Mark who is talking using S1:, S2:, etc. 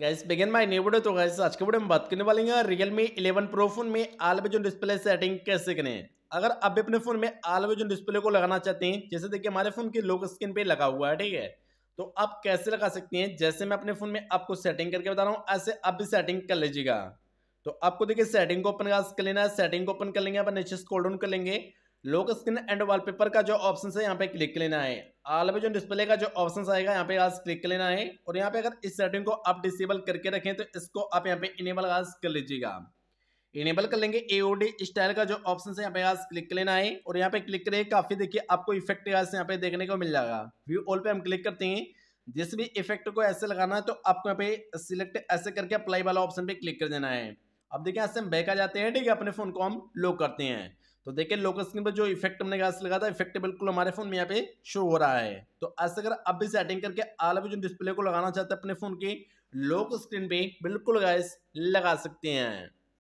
S1: gas begin my new video तो guys आज के वीडियो में बात करने वाले हैं रियलमी इलेवन प्रो फोन में आलवेजन डिस्प्ले सेटिंग कैसे करें अगर आप भी अपने फोन में आलवेजन डिस्प्ले को लगाना चाहते हैं जैसे देखिए हमारे फोन की लोक स्क्रीन पे लगा हुआ है ठीक है तो आप कैसे लगा सकते हैं जैसे मैं अपने फोन में आपको सेटिंग करके बता रहा हूँ ऐसे आप भी सेटिंग कर लीजिएगा तो आपको देखिए सेटिंग को ओपन कर लेना है सेटिंग को ओपन कर लेंगे अपन नीचे स्कोल डाउन कर लेंगे लोक स्क्रीन एंड वॉलपेपर का जो ऑप्शन है यहाँ पे क्लिक कर लेना है आल में जो डिस्प्ले का जो ऑप्शन आएगा यहाँ पे आज क्लिक कर लेना है और यहाँ पे अगर इस सेटिंग को आप डिसेबल करके रखें तो इसको आप यहाँ पे इनेबल आज कर लीजिएगा इनेबल कर लेंगे एओडी स्टाइल का जो ऑप्शन है यहाँ पे आज क्लिक कर लेना है और यहाँ पे क्लिक करें काफी देखिए आपको इफेक्ट यहाँ यहाँ पे देखने को मिल जाएगा व्यू ऑल पे हम क्लिक करते हैं जिस भी इफेक्ट को ऐसे लगाना है तो आपको यहाँ पे सिलेक्ट ऐसे करके अप्लाई वाला ऑप्शन पे क्लिक कर देना है अब देखिए ऐसे हम बैक आ जाते हैं ठीक है अपने फोन को हम लो करते हैं तो देखिए लोकल स्क्रीन पर जो इफेक्ट हमने गैस लगा था इफेक्ट बिल्कुल हमारे फोन में यहाँ पे शो हो रहा है तो ऐसे अगर अब भी सेटिंग करके आल जो डिस्प्ले को लगाना चाहते हैं अपने फोन की लोक स्क्रीन पे बिल्कुल गैस लगा सकते हैं